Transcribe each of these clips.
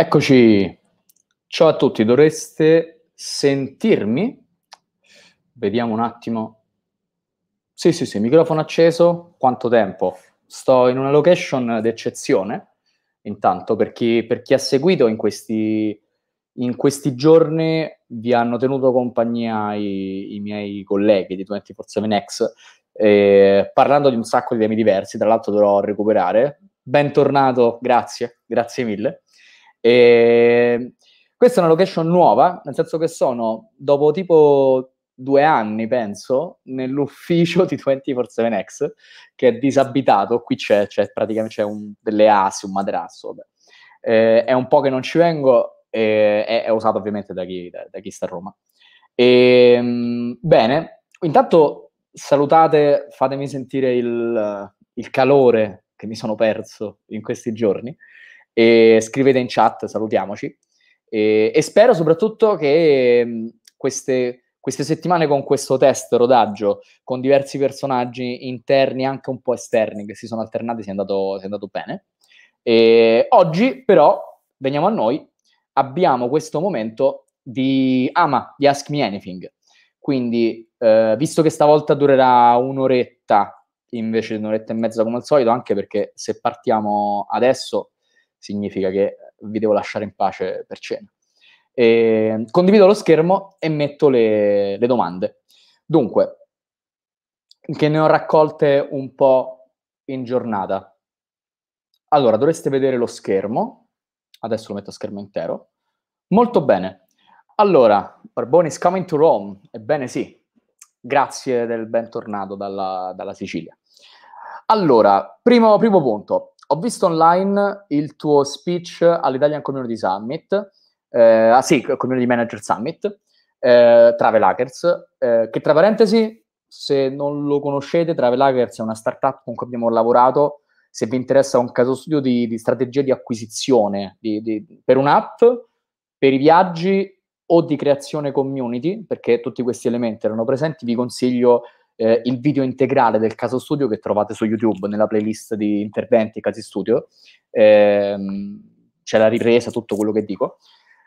Eccoci, ciao a tutti, dovreste sentirmi? Vediamo un attimo. Sì, sì, sì, microfono acceso, quanto tempo? Sto in una location d'eccezione, intanto per chi, per chi ha seguito in questi, in questi, giorni vi hanno tenuto compagnia i, i miei colleghi di 24-7X eh, parlando di un sacco di temi diversi, tra l'altro dovrò recuperare. Bentornato, grazie, grazie mille. E ehm, questa è una location nuova, nel senso che sono dopo tipo due anni, penso, nell'ufficio di 24-7X, che è disabitato, qui c'è, c'è praticamente c'è un, delle asi, un materasso, eh, è un po' che non ci vengo, eh, è, è, usato ovviamente da chi, da, da chi sta a Roma. E, ehm, bene, intanto salutate, fatemi sentire il, il calore che mi sono perso in questi giorni. E scrivete in chat, salutiamoci. E, e spero soprattutto che mm, queste, queste settimane con questo test rodaggio, con diversi personaggi interni e anche un po' esterni che si sono alternati, sia andato, andato, bene. E oggi, però, veniamo a noi, abbiamo questo momento di ama, ah, di Ask Me Anything. Quindi, eh, visto che stavolta durerà un'oretta invece di un'oretta e mezza come al solito, anche perché se partiamo adesso significa che vi devo lasciare in pace per cena. E ehm, condivido lo schermo e metto le, le domande. Dunque, che ne ho raccolte un po' in giornata. Allora, dovreste vedere lo schermo. Adesso lo metto a schermo intero. Molto bene. Allora, Barboni is coming to Rome. Ebbene sì, grazie del bentornato dalla, dalla Sicilia. Allora, primo, primo punto ho visto online il tuo speech all'Italian Community Summit, eh, ah sì, Community Manager Summit, eh, Travel Hackers, eh, che tra parentesi, se non lo conoscete, Travel Hackers è una startup con cui abbiamo lavorato, se vi interessa un caso studio di, di strategia di acquisizione di, di, per un'app, per i viaggi o di creazione community, perché tutti questi elementi erano presenti, vi consiglio eh, il video integrale del caso studio che trovate su YouTube nella playlist di interventi casi studio. Ehm, c'è la ripresa, tutto quello che dico.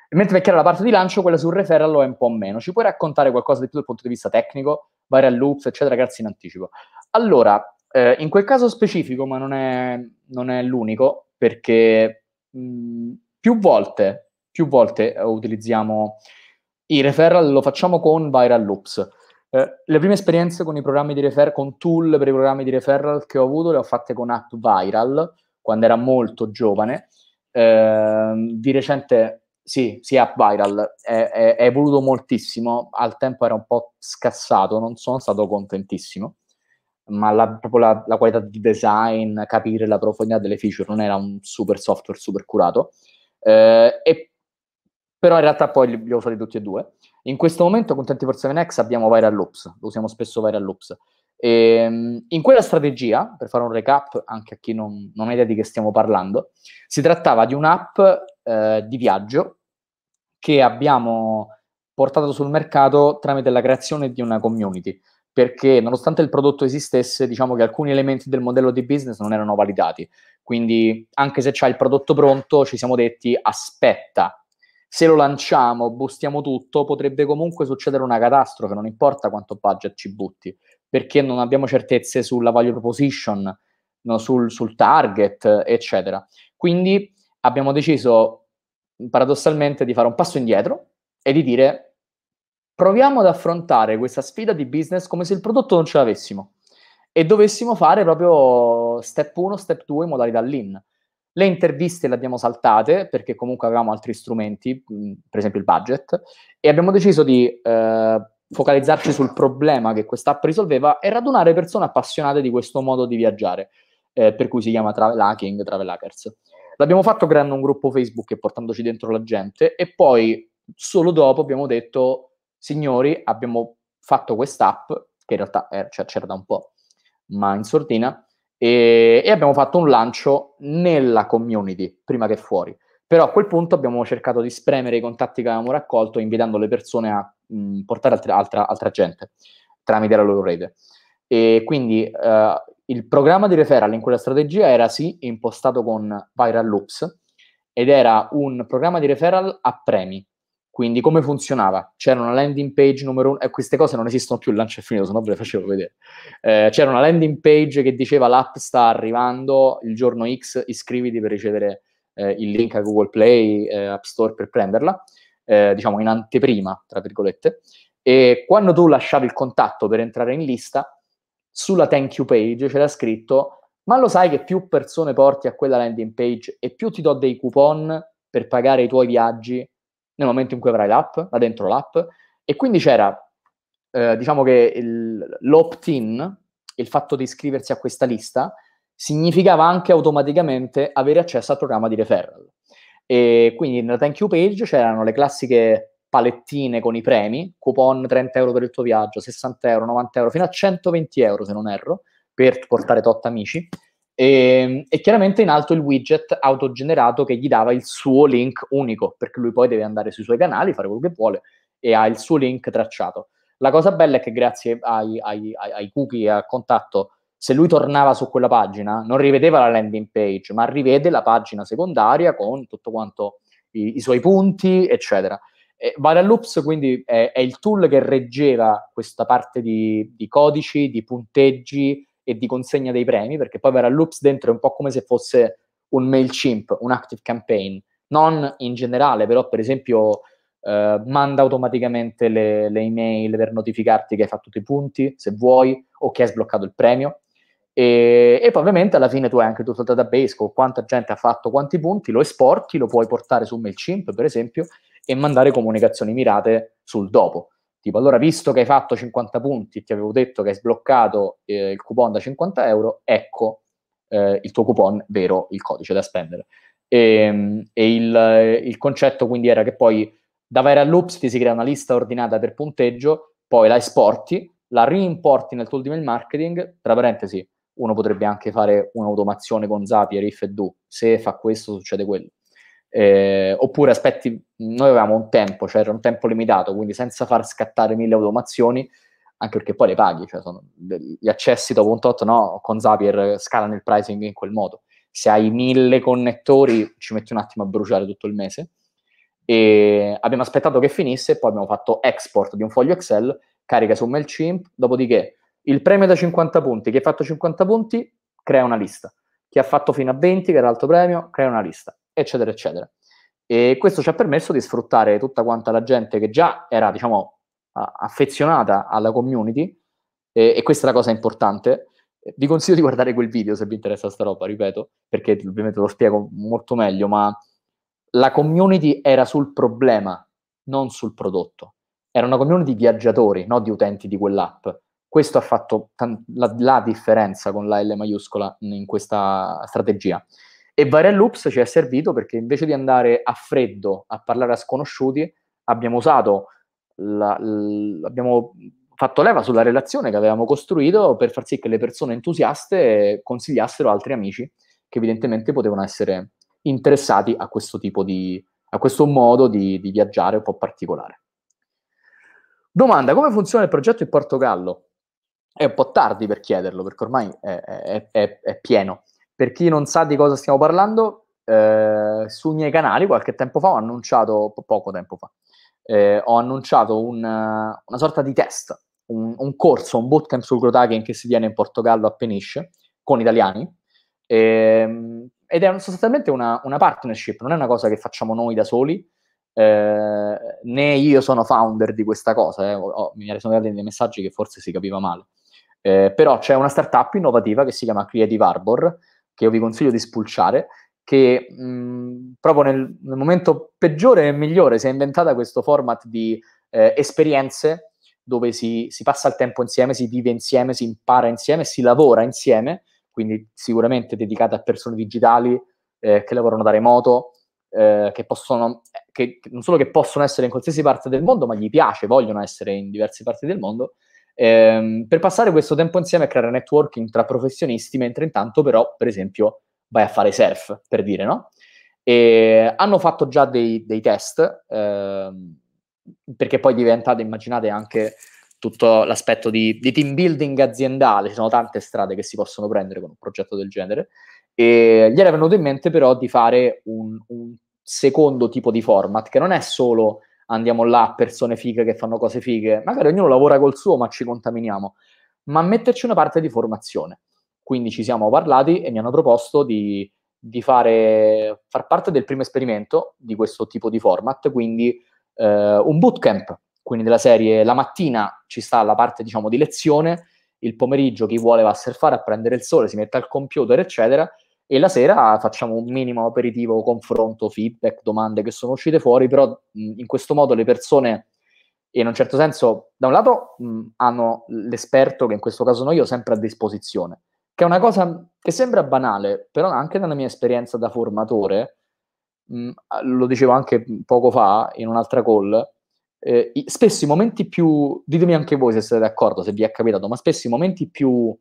Mentre per era la parte di lancio, quella sul referral è un po' meno. Ci puoi raccontare qualcosa di più dal punto di vista tecnico, varia loops, eccetera, ragazzi, in anticipo. Allora, eh, in quel caso specifico, ma non è, non è l'unico, perché mh, mm, più volte, più volte utilizziamo i referral, lo facciamo con viral loops. Eh, le prime esperienze con i programmi di referral, con tool per i programmi di referral che ho avuto le ho fatte con App Viral quando era molto giovane. Eh, di recente, sì, sì, App Viral è, è, è, evoluto moltissimo. Al tempo era un po' scassato, non sono stato contentissimo. Ma la, proprio la, la qualità di design, capire la profondità delle feature, non era un super software super curato. Eh, e però in realtà poi li ho usati tutti e due. In questo momento con 20% X abbiamo viral loops, lo usiamo spesso viral loops. E, ehm, in quella strategia, per fare un recap anche a chi non, non ha idea di che stiamo parlando, si trattava di un'app eh, di viaggio che abbiamo portato sul mercato tramite la creazione di una community, perché nonostante il prodotto esistesse, diciamo che alcuni elementi del modello di business non erano validati. Quindi anche se c'è il prodotto pronto, ci siamo detti aspetta se lo lanciamo, bustiamo tutto, potrebbe comunque succedere una catastrofe, non importa quanto budget ci butti, perché non abbiamo certezze sulla value proposition, no, sul, sul, target, eccetera. Quindi abbiamo deciso paradossalmente di fare un passo indietro e di dire proviamo ad affrontare questa sfida di business come se il prodotto non ce l'avessimo e dovessimo fare proprio step 1, step 2 in modalità lean le interviste le abbiamo saltate perché comunque avevamo altri strumenti, per esempio il budget, e abbiamo deciso di eh, focalizzarci sul problema che questa app risolveva e radunare persone appassionate di questo modo di viaggiare, eh, per cui si chiama Travel Hacking, Travel Hackers. L'abbiamo fatto creando un gruppo Facebook e portandoci dentro la gente e poi solo dopo abbiamo detto, signori, abbiamo fatto quest'app, che in realtà eh, cioè, c'era da un po', ma in sordina, e, e abbiamo fatto un lancio nella community prima che fuori. Però a quel punto abbiamo cercato di spremere i contatti che avevamo raccolto, invitando le persone a mh, mm, portare altra, altra, altra, gente tramite la loro rete. E quindi eh, il programma di referral in quella strategia era sì impostato con Viral Loops ed era un programma di referral a premi. Quindi come funzionava? C'era una landing page numero uno, eh, queste cose non esistono più, il lancio è finito, se no ve le facevo vedere. Eh, c'era una landing page che diceva l'app sta arrivando il giorno X, iscriviti per ricevere eh, il link a Google Play, eh, App Store per prenderla, eh, diciamo in anteprima, tra virgolette. E quando tu lasciavi il contatto per entrare in lista, sulla thank you page c'era scritto ma lo sai che più persone porti a quella landing page e più ti do dei coupon per pagare i tuoi viaggi nel momento in cui avrai l'app, là dentro l'app, e quindi c'era, eh, diciamo che il, l'opt-in, il fatto di iscriversi a questa lista, significava anche automaticamente avere accesso al programma di referral. E quindi nella thank you page c'erano le classiche palettine con i premi, coupon 30 euro per il tuo viaggio, 60 euro, 90 euro, fino a 120 euro se non erro, per portare tot amici. E, ehm, e, chiaramente in alto il widget autogenerato che gli dava il suo link unico, perché lui poi deve andare sui suoi canali, fare quello che vuole e ha il suo link tracciato. La cosa bella è che grazie ai, ai, ai cookie a contatto, se lui tornava su quella pagina, non rivedeva la landing page, ma rivede la pagina secondaria con tutto quanto i, i suoi punti, eccetera. E Loops quindi è, è, il tool che reggeva questa parte di, di codici, di punteggi, e di consegna dei premi, perché poi avrà Loops dentro è un po' come se fosse un MailChimp, un Active Campaign, non in generale, però per esempio eh, manda automaticamente le, le, email per notificarti che hai fatto tutti i punti, se vuoi, o che hai sbloccato il premio. E, e poi ovviamente alla fine tu hai anche tutto il database con quanta gente ha fatto quanti punti, lo esporti, lo puoi portare su MailChimp per esempio e mandare comunicazioni mirate sul dopo tipo allora visto che hai fatto 50 punti, ti avevo detto che hai sbloccato eh, il coupon da 50 euro, ecco eh, il tuo coupon vero, il codice da spendere. E, ehm, e il, il, concetto quindi era che poi da Vera Loops ti si crea una lista ordinata per punteggio, poi la esporti, la reimporti nel tuo di marketing, tra parentesi, uno potrebbe anche fare un'automazione con Zapier, if e do, se fa questo succede quello eh, oppure aspetti, noi avevamo un tempo, cioè era un tempo limitato, quindi senza far scattare mille automazioni, anche perché poi le paghi, cioè sono, gli accessi dopo un tot, no, con Zapier scalano il pricing in quel modo. Se hai mille connettori ci metti un attimo a bruciare tutto il mese. E abbiamo aspettato che finisse, poi abbiamo fatto export di un foglio Excel, carica su MailChimp, dopodiché il premio da 50 punti, chi ha fatto 50 punti crea una lista, chi ha fatto fino a 20, che era l'altro premio, crea una lista eccetera, eccetera. E questo ci ha permesso di sfruttare tutta quanta la gente che già era, diciamo, affezionata alla community, e, e questa è la cosa importante. Vi consiglio di guardare quel video se vi interessa sta roba, ripeto, perché ovviamente lo spiego molto meglio, ma la community era sul problema, non sul prodotto. Era una community di viaggiatori, non di utenti di quell'app. Questo ha fatto la, la differenza con la L maiuscola in questa strategia. E Loops ci è servito perché invece di andare a freddo a parlare a sconosciuti, abbiamo usato, la, l, abbiamo fatto leva sulla relazione che avevamo costruito per far sì che le persone entusiaste consigliassero altri amici che evidentemente potevano essere interessati a questo tipo di, a questo modo di, di viaggiare un po' particolare. Domanda, come funziona il progetto in Portogallo? È un po' tardi per chiederlo perché ormai è, è, è, è pieno. Per chi non sa di cosa stiamo parlando, eh, sui miei canali qualche tempo fa ho annunciato, poco tempo fa, eh, ho annunciato un, una sorta di test, un, un corso, un bootcamp sul Grotagen che si tiene in Portogallo a Peniche, con italiani, eh, ed è sostanzialmente una, una, partnership, non è una cosa che facciamo noi da soli, eh, né io sono founder di questa cosa, ho, eh, mi sono arrivati dei messaggi che forse si capiva male. Eh, però c'è una startup innovativa che si chiama Creative Arbor, che io vi consiglio di spulciare, che mh, mm, proprio nel, nel, momento peggiore e migliore si è inventata questo format di eh, esperienze dove si, si, passa il tempo insieme, si vive insieme, si impara insieme, si lavora insieme, quindi sicuramente dedicata a persone digitali eh, che lavorano da remoto, eh, che possono, eh, che non solo che possono essere in qualsiasi parte del mondo, ma gli piace, vogliono essere in diverse parti del mondo, ehm, per passare questo tempo insieme a creare networking tra professionisti, mentre intanto però, per esempio, vai a fare surf, per dire, no? E hanno fatto già dei, dei test, ehm, perché poi diventate, immaginate anche tutto l'aspetto di, di, team building aziendale, ci sono tante strade che si possono prendere con un progetto del genere, e gli era venuto in mente però di fare un, un secondo tipo di format che non è solo andiamo là, persone fighe che fanno cose fighe, magari ognuno lavora col suo, ma ci contaminiamo. Ma metterci una parte di formazione. Quindi ci siamo parlati e mi hanno proposto di, di fare, far parte del primo esperimento di questo tipo di format, quindi eh, un bootcamp, quindi della serie la mattina ci sta la parte diciamo di lezione, il pomeriggio chi vuole va a surfare, a prendere il sole, si mette al computer, eccetera, e la sera facciamo un minimo aperitivo, confronto, feedback, domande che sono uscite fuori, però in questo modo le persone in un certo senso, da un lato, hanno l'esperto, che in questo caso sono io, sempre a disposizione, che è una cosa che sembra banale, però anche nella mia esperienza da formatore, lo dicevo anche poco fa in un'altra call, eh, spesso i momenti più, ditemi anche voi se siete d'accordo, se vi è capitato, ma spesso i momenti più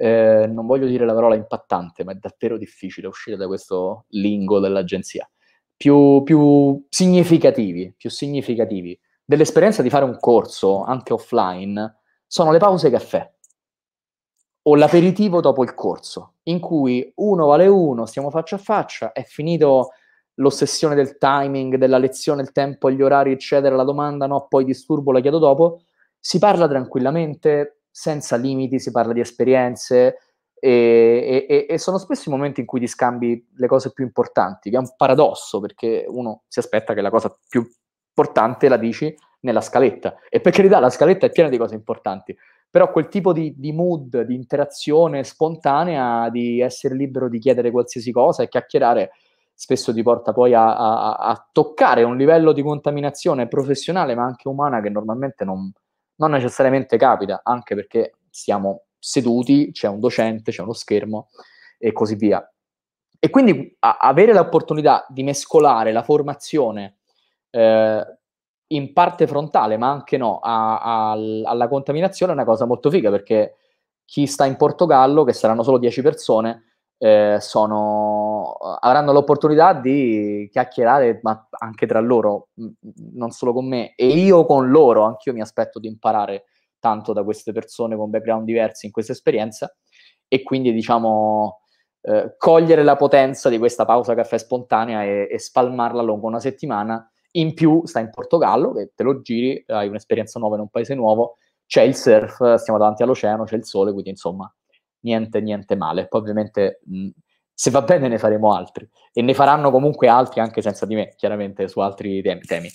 eh, non voglio dire la parola impattante, ma è davvero difficile uscire da questo lingo dell'agenzia, più, più significativi, più significativi dell'esperienza di fare un corso, anche offline, sono le pause caffè o l'aperitivo dopo il corso, in cui uno vale uno, stiamo faccia a faccia, è finito l'ossessione del timing, della lezione, il tempo, gli orari, eccetera, la domanda, no, poi disturbo, la chiedo dopo, si parla tranquillamente, senza limiti, si parla di esperienze e, e, e, sono spesso i momenti in cui ti scambi le cose più importanti, che è un paradosso perché uno si aspetta che la cosa più importante la dici nella scaletta e per carità la scaletta è piena di cose importanti, però quel tipo di, di mood, di interazione spontanea, di essere libero di chiedere qualsiasi cosa e chiacchierare spesso ti porta poi a, a, a toccare un livello di contaminazione professionale ma anche umana che normalmente non, non necessariamente capita, anche perché siamo seduti, c'è un docente, c'è uno schermo e così via. E quindi a- avere l'opportunità di mescolare la formazione eh, in parte frontale, ma anche no, a- a- alla contaminazione è una cosa molto figa perché chi sta in Portogallo, che saranno solo 10 persone, eh, sono, avranno l'opportunità di chiacchierare ma anche tra loro, mm, mm, non solo con me, e io con loro, anch'io mi aspetto di imparare tanto da queste persone con background diversi in questa esperienza e quindi diciamo eh, cogliere la potenza di questa pausa caffè spontanea e, e spalmarla lungo una settimana. In più stai in Portogallo, che te lo giri, hai un'esperienza nuova in un paese nuovo, c'è il surf, stiamo davanti all'oceano, c'è il sole, quindi insomma niente, niente male. Poi ovviamente mh, se va bene ne faremo altri e ne faranno comunque altri anche senza di me, chiaramente su altri temi.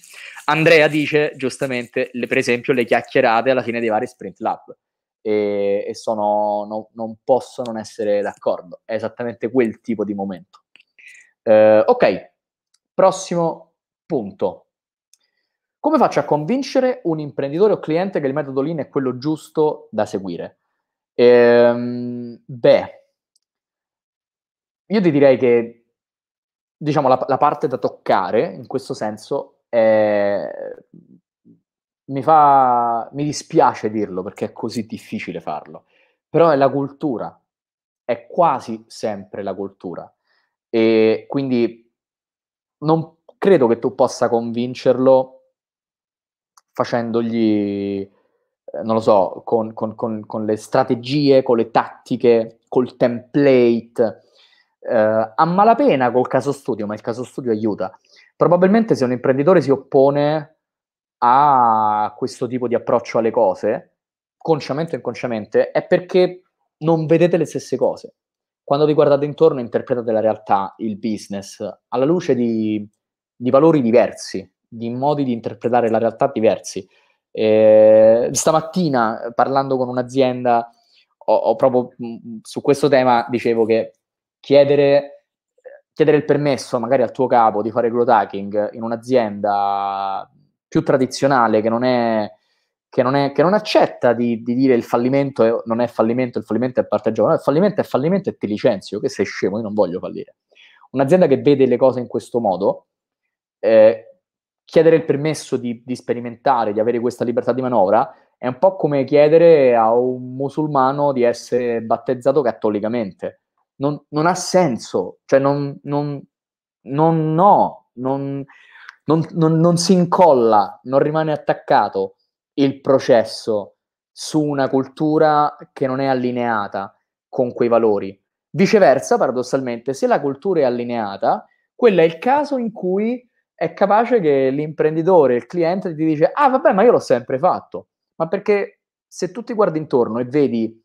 Andrea dice giustamente, le, per esempio, le chiacchierate alla fine dei vari sprint lab e, e sono, no, non posso non essere d'accordo, è esattamente quel tipo di momento. Eh, ok, prossimo punto. Come faccio a convincere un imprenditore o cliente che il metodo lean è quello giusto da seguire? Ehm, beh, io ti direi che diciamo la, la parte da toccare in questo senso è mi, fa, mi dispiace dirlo perché è così difficile farlo, però è la cultura, è quasi sempre la cultura. E quindi non credo che tu possa convincerlo facendogli eh, non lo so, con, con, con, con, le strategie, con le tattiche, col template, eh, a malapena col caso studio, ma il caso studio aiuta. Probabilmente se un imprenditore si oppone a questo tipo di approccio alle cose, consciamente o inconsciamente, è perché non vedete le stesse cose. Quando vi guardate intorno interpretate la realtà, il business, alla luce di, di valori diversi, di modi di interpretare la realtà diversi eh, stamattina eh, parlando con un'azienda ho, ho proprio mh, mm, mm, su questo tema dicevo che chiedere, chiedere, il permesso magari al tuo capo di fare growth hacking in un'azienda più tradizionale che non, è, che non, è, che non accetta di, di, dire il fallimento è, non è fallimento, il fallimento è parte gioco, no, il fallimento è fallimento e ti licenzio, che sei scemo, io non voglio fallire. Un'azienda che vede le cose in questo modo, eh, chiedere il permesso di, di sperimentare, di avere questa libertà di manovra, è un po' come chiedere a un musulmano di essere battezzato cattolicamente. Non, non ha senso, cioè non, non, non no, non, non si incolla, non rimane attaccato il processo su una cultura che non è allineata con quei valori. Viceversa, paradossalmente, se la cultura è allineata, quello è il caso in cui è capace che l'imprenditore, il cliente ti dice, ah vabbè, ma io l'ho sempre fatto, ma perché se tu ti guardi intorno e vedi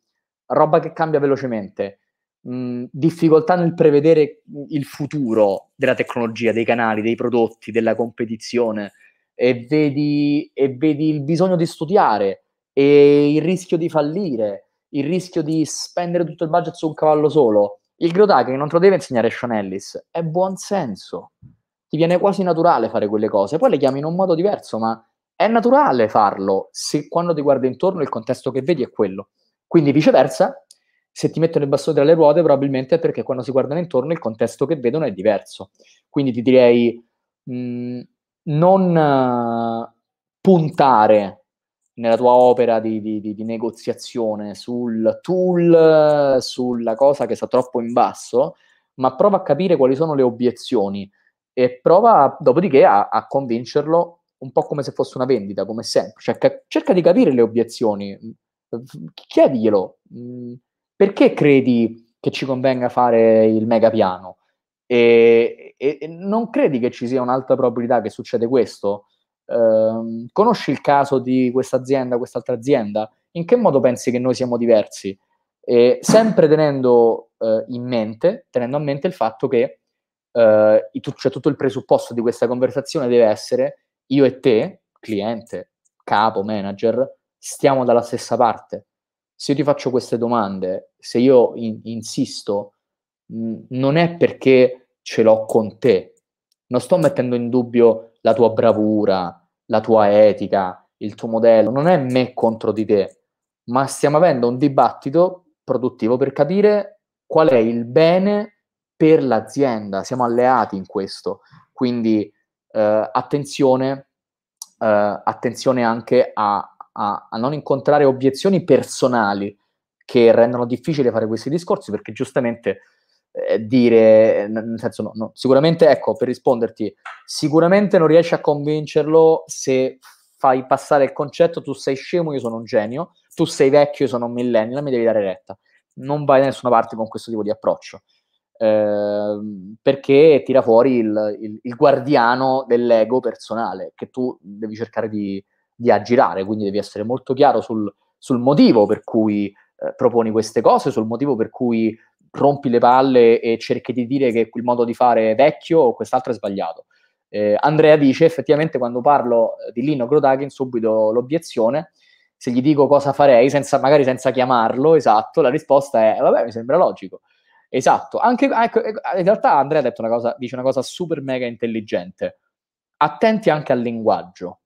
roba che cambia velocemente, mh, difficoltà nel prevedere il futuro della tecnologia, dei canali, dei prodotti, della competizione, e vedi, e vedi il bisogno di studiare e il rischio di fallire, il rischio di spendere tutto il budget su un cavallo solo, il Grow Hacking non te lo deve insegnare Sean Ellis, è buon senso ti viene quasi naturale fare quelle cose, poi le chiami in un modo diverso, ma è naturale farlo se quando ti guardi intorno il contesto che vedi è quello. Quindi viceversa, se ti mettono il bastone tra le ruote probabilmente è perché quando si guardano intorno il contesto che vedono è diverso. Quindi ti direi mh, mm, non uh, puntare nella tua opera di, di, di, di, negoziazione sul tool, sulla cosa che sta troppo in basso, ma prova a capire quali sono le obiezioni e prova dopodiché a, a, convincerlo un po' come se fosse una vendita, come sempre. Cerca, cerca di capire le obiezioni, chiediglielo. Mm, perché credi che ci convenga fare il mega piano? E, e, e non credi che ci sia un'altra probabilità che succeda questo? Eh, conosci il caso di questa azienda, quest'altra azienda? In che modo pensi che noi siamo diversi? E sempre tenendo eh, in mente, tenendo a mente il fatto che eh, cioè, tutto il presupposto di questa conversazione deve essere io e te, cliente, capo, manager, stiamo dalla stessa parte. Se io ti faccio queste domande, se io in- insisto, mh, mm, non è perché ce l'ho con te, non sto mettendo in dubbio la tua bravura, la tua etica, il tuo modello, non è me contro di te, ma stiamo avendo un dibattito produttivo per capire qual è il bene per l'azienda, siamo alleati in questo. Quindi eh, attenzione, eh, attenzione anche a, a, a, non incontrare obiezioni personali che rendono difficile fare questi discorsi, perché giustamente eh, dire, nel senso, no, no, sicuramente, ecco, per risponderti, sicuramente non riesci a convincerlo se fai passare il concetto tu sei scemo, io sono un genio, tu sei vecchio, io sono un millennial, mi devi dare retta. Non vai da nessuna parte con questo tipo di approccio. Ehm, perché tira fuori il, il, il, guardiano dell'ego personale che tu devi cercare di, di aggirare, quindi devi essere molto chiaro sul, sul motivo per cui eh, proponi queste cose, sul motivo per cui rompi le palle e cerchi di dire che il modo di fare è vecchio o quest'altro è sbagliato. Eh, Andrea dice effettivamente quando parlo eh, di Lino Grodakin subito l'obiezione, se gli dico cosa farei, senza, magari senza chiamarlo, esatto, la risposta è eh, vabbè mi sembra logico. Esatto, anche, ecco, ecco, in realtà Andrea ha detto una cosa, dice una cosa super mega intelligente. Attenti anche al linguaggio,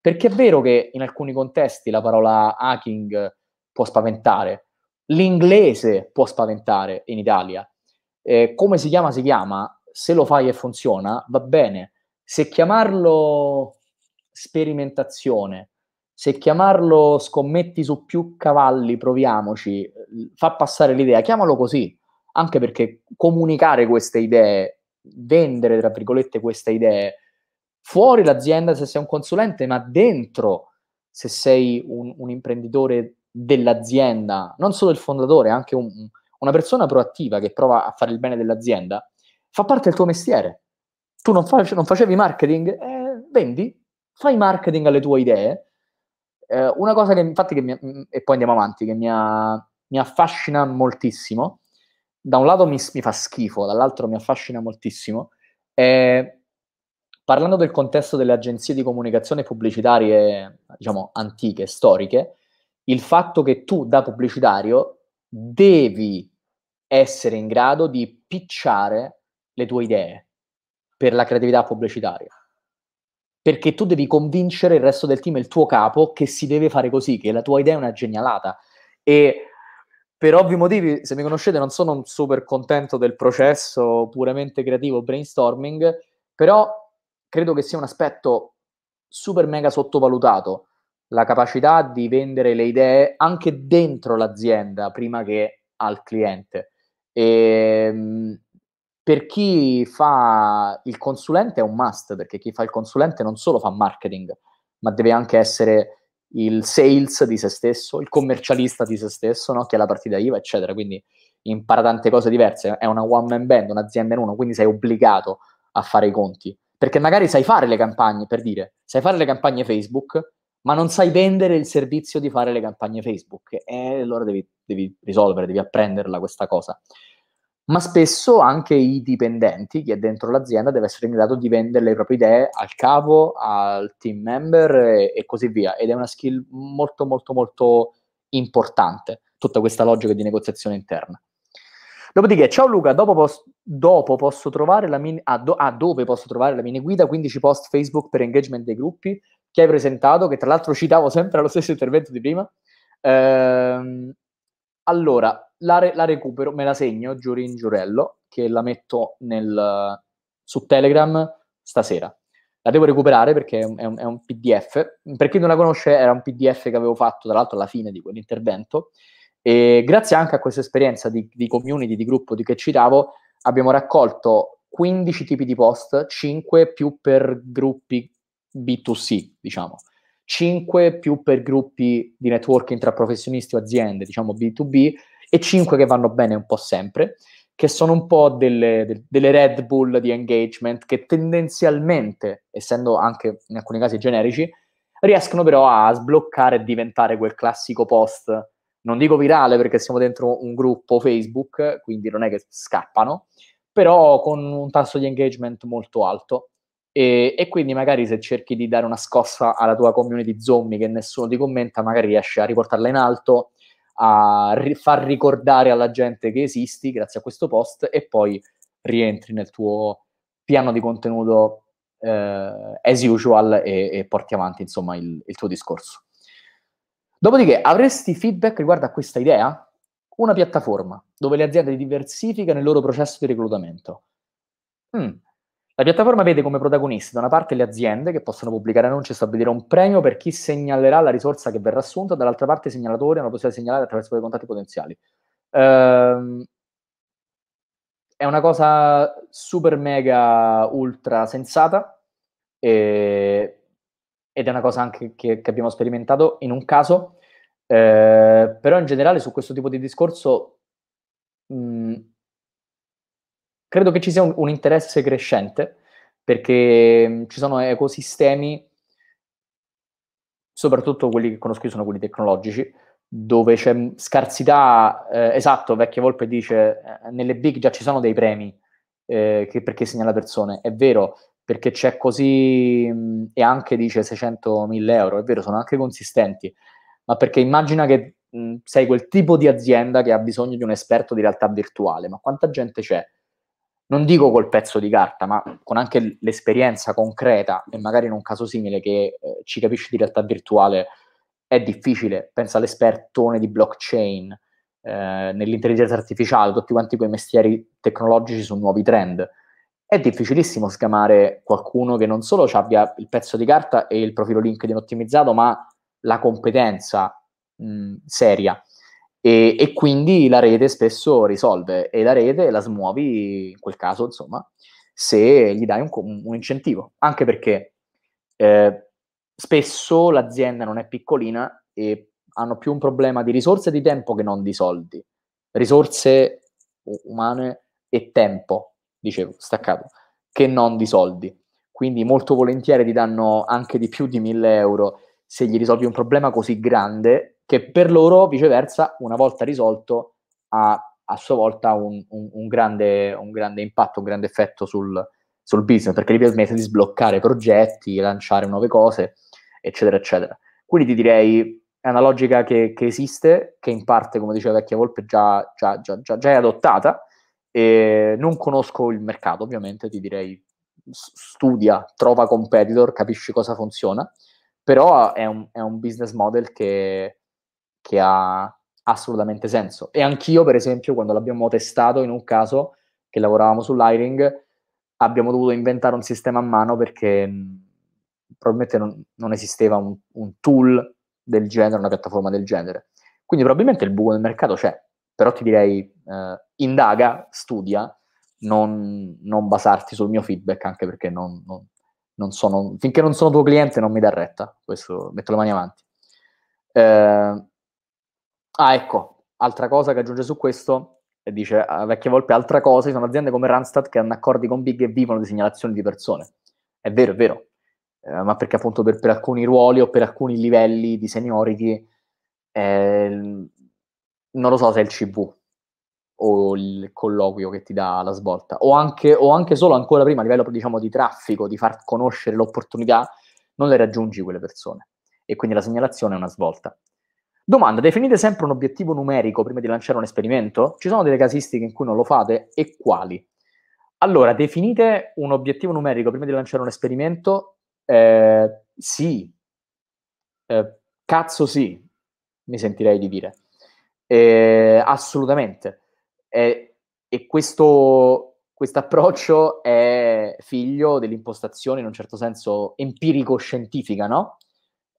perché è vero che in alcuni contesti la parola hacking può spaventare, l'inglese può spaventare in Italia. Eh, come si chiama, si chiama, se lo fai e funziona, va bene. Se chiamarlo sperimentazione, se chiamarlo scommetti su più cavalli, proviamoci, fa passare l'idea, chiamalo così anche perché comunicare queste idee, vendere, tra virgolette, queste idee fuori l'azienda se sei un consulente, ma dentro se sei un, un imprenditore dell'azienda, non solo il fondatore, anche un, una persona proattiva che prova a fare il bene dell'azienda, fa parte del tuo mestiere. Tu non, face, non facevi marketing, eh, vendi, fai marketing alle tue idee. Eh, una cosa che infatti, che mi, e poi andiamo avanti, che mi, ha, mi affascina moltissimo, da un lato mi, mi fa schifo, dall'altro mi affascina moltissimo. E eh, parlando del contesto delle agenzie di comunicazione pubblicitarie, diciamo, antiche, storiche, il fatto che tu da pubblicitario devi essere in grado di picciare le tue idee per la creatività pubblicitaria. Perché tu devi convincere il resto del team, il tuo capo, che si deve fare così, che la tua idea è una genialata. E per ovvi motivi, se mi conoscete, non sono super contento del processo puramente creativo brainstorming, però credo che sia un aspetto super mega sottovalutato la capacità di vendere le idee anche dentro l'azienda prima che al cliente. E, ehm, per chi fa il consulente è un must, perché chi fa il consulente non solo fa marketing, ma deve anche essere il sales di se stesso, il commercialista di se stesso, no? chi ha la partita IVA, eccetera. Quindi impara tante cose diverse. È una one man band, un'azienda in uno, quindi sei obbligato a fare i conti. Perché magari sai fare le campagne, per dire, sai fare le campagne Facebook, ma non sai vendere il servizio di fare le campagne Facebook. E allora devi, devi risolvere, devi apprenderla questa cosa ma spesso anche i dipendenti, chi è dentro l'azienda, deve essere in grado di vendere le proprie idee al capo, al team member e, e così via. Ed è una skill molto, molto, molto importante, tutta questa logica di negoziazione interna. Dopodiché, ciao Luca, dopo, pos- dopo posso trovare la mini... Ah, do- ah, dove posso trovare la mini guida 15 post Facebook per engagement dei gruppi che hai presentato, che tra l'altro citavo sempre allo stesso intervento di prima. Ehm, allora, la, re- la, recupero, me la segno, Giurin Giurello, che la metto nel, su Telegram stasera. La devo recuperare perché è un, è un, PDF. Per chi non la conosce, era un PDF che avevo fatto, tra l'altro, alla fine di quell'intervento. E grazie anche a questa esperienza di, di community, di gruppo di che citavo, abbiamo raccolto 15 tipi di post, 5 più per gruppi B2C, diciamo. 5 più per gruppi di networking tra professionisti o aziende, diciamo B2B, e 5 che vanno bene un po' sempre, che sono un po' delle, delle Red Bull di engagement che tendenzialmente, essendo anche in alcuni casi generici, riescono però a sbloccare e diventare quel classico post, non dico virale perché siamo dentro un gruppo Facebook, quindi non è che scappano, però con un tasso di engagement molto alto. E, e, quindi magari se cerchi di dare una scossa alla tua community zombie che nessuno ti commenta, magari riesci a riportarla in alto, a ri- far ricordare alla gente che esisti grazie a questo post e poi rientri nel tuo piano di contenuto eh, as usual e, e, porti avanti insomma il, il tuo discorso. Dopodiché avresti feedback riguardo a questa idea? Una piattaforma dove le aziende diversificano il loro processo di reclutamento. Mm, la piattaforma vede come protagonisti da una parte le aziende che possono pubblicare annunci e stabilire un premio per chi segnalerà la risorsa che verrà assunta, dall'altra parte i segnalatori hanno la possibilità di segnalare attraverso dei contatti potenziali. Ehm, è una cosa super mega ultra sensata e, ed è una cosa anche che, che abbiamo sperimentato in un caso, eh, però in generale su questo tipo di discorso mh, credo che ci sia un, un interesse crescente perché mm, ci sono ecosistemi, soprattutto quelli che conosco io sono quelli tecnologici, dove c'è mm, scarsità, eh, esatto, Vecchia Volpe dice, eh, nelle big già ci sono dei premi eh, che, perché segnala persone, è vero, perché c'è così, mh, mm, e anche dice 600.000 euro, è vero, sono anche consistenti, ma perché immagina che mh, sei quel tipo di azienda che ha bisogno di un esperto di realtà virtuale, ma quanta gente c'è? non dico col pezzo di carta, ma con anche l'esperienza concreta e magari in un caso simile che eh, ci capisci di realtà virtuale, è difficile. Pensa all'espertone di blockchain, eh, nell'intelligenza artificiale, tutti quanti quei mestieri tecnologici su nuovi trend. È difficilissimo scamare qualcuno che non solo abbia il pezzo di carta e il profilo LinkedIn ottimizzato, ma la competenza mh, seria. E, e, quindi la rete spesso risolve e la rete la smuovi in quel caso, insomma, se gli dai un, un incentivo, anche perché eh, spesso l'azienda non è piccolina e hanno più un problema di risorse e di tempo che non di soldi, risorse umane e tempo, dicevo, staccato, che non di soldi. Quindi molto volentieri ti danno anche di più di 1000 euro se gli risolvi un problema così grande che per loro viceversa, una volta risolto, ha a sua volta un, un, un, grande, un grande, impatto, un grande effetto sul, sul business, perché gli permette di sbloccare progetti, lanciare nuove cose, eccetera, eccetera. Quindi ti direi, è una logica che, che esiste, che in parte, come diceva vecchia Volpe, già, già, già, già è adottata, e non conosco il mercato, ovviamente, ti direi studia, trova competitor, capisci cosa funziona, però è un, è un business model che che ha assolutamente senso. E anch'io, per esempio, quando l'abbiamo testato in un caso che lavoravamo su Lightning, abbiamo dovuto inventare un sistema a mano perché mm, probabilmente non, non esisteva un, un, tool del genere, una piattaforma del genere. Quindi probabilmente il buco nel mercato c'è, però ti direi eh, indaga, studia, non, non, basarti sul mio feedback, anche perché non, non, sono, finché non sono tuo cliente non mi dà retta, questo metto le mani avanti. Eh, Ah, ecco, altra cosa che aggiunge su questo, dice a vecchie volpe altra cosa, ci sono aziende come Randstad che hanno accordi con Big e vivono di segnalazioni di persone. È vero, è vero, eh, ma perché appunto per, per, alcuni ruoli o per alcuni livelli di seniority, eh, non lo so se è il CV o il colloquio che ti dà la svolta, o anche, o anche solo ancora prima a livello diciamo, di traffico, di far conoscere l'opportunità, non le raggiungi quelle persone. E quindi la segnalazione è una svolta. Domanda, definite sempre un obiettivo numerico prima di lanciare un esperimento? Ci sono delle casistiche in cui non lo fate e quali? Allora, definite un obiettivo numerico prima di lanciare un esperimento? Eh, sì, eh, cazzo sì, mi sentirei di dire. Eh, assolutamente. Eh, e questo approccio è figlio dell'impostazione, in un certo senso, empirico-scientifica, no?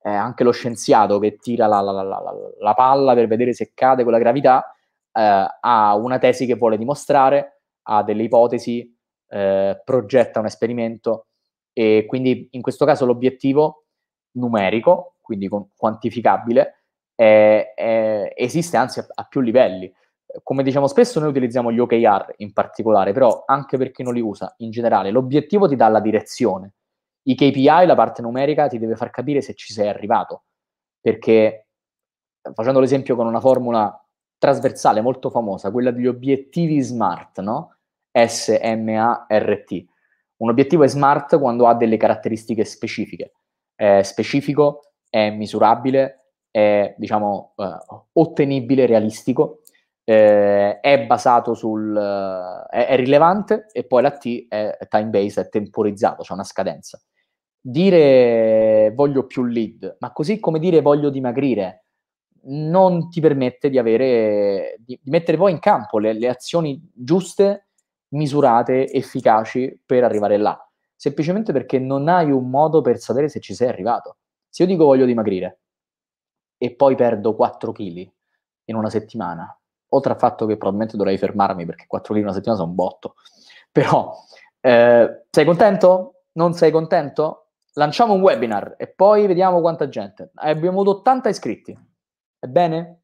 eh, anche lo scienziato che tira la, la, la, la, palla per vedere se cade quella gravità, eh, ha una tesi che vuole dimostrare, ha delle ipotesi, eh, progetta un esperimento e quindi in questo caso l'obiettivo numerico, quindi con, quantificabile, è, è, esiste anzi a, a, più livelli. Come diciamo spesso, noi utilizziamo gli OKR in particolare, però anche per chi non li usa in generale, l'obiettivo ti dà la direzione, i KPI, la parte numerica, ti deve far capire se ci sei arrivato, perché facendo l'esempio con una formula trasversale molto famosa, quella degli obiettivi SMART, no? S-M-A-R-T. Un obiettivo è SMART quando ha delle caratteristiche specifiche. È specifico, è misurabile, è diciamo eh, ottenibile, realistico, eh, è basato sul... Eh, è, rilevante e poi la T è time-based, è temporizzato, c'è cioè una scadenza dire voglio più lead, ma così come dire voglio dimagrire, non ti permette di, avere, di, di mettere poi in campo le, le, azioni giuste, misurate, efficaci per arrivare là. Semplicemente perché non hai un modo per sapere se ci sei arrivato. Se io dico voglio dimagrire e poi perdo 4 kg in una settimana, oltre al fatto che probabilmente dovrei fermarmi perché 4 kg in una settimana sono un botto, però eh, sei contento? Non sei contento? lanciamo un webinar e poi vediamo quanta gente. Eh, abbiamo avuto 80 iscritti. È bene?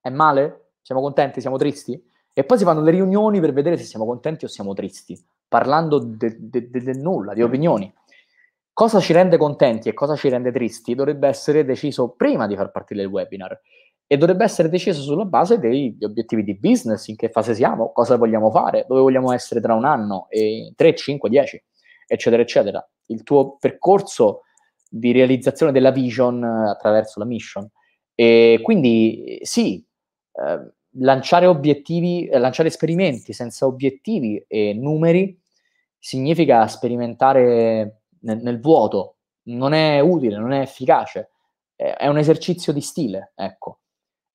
È male? Siamo contenti? Siamo tristi? E poi si fanno le riunioni per vedere se siamo contenti o siamo tristi, parlando del de, de, de nulla, di mm. opinioni. Cosa ci rende contenti e cosa ci rende tristi dovrebbe essere deciso prima di far partire il webinar e dovrebbe essere deciso sulla base degli obiettivi di business, in che fase siamo, cosa vogliamo fare, dove vogliamo essere tra un anno e 3, 5, 10 eccetera, eccetera. Il tuo percorso di realizzazione della vision eh, attraverso la mission. E quindi sì, eh, lanciare obiettivi, eh, lanciare esperimenti senza obiettivi e numeri significa sperimentare nel, nel vuoto, non è utile, non è efficace, è, è un esercizio di stile, ecco.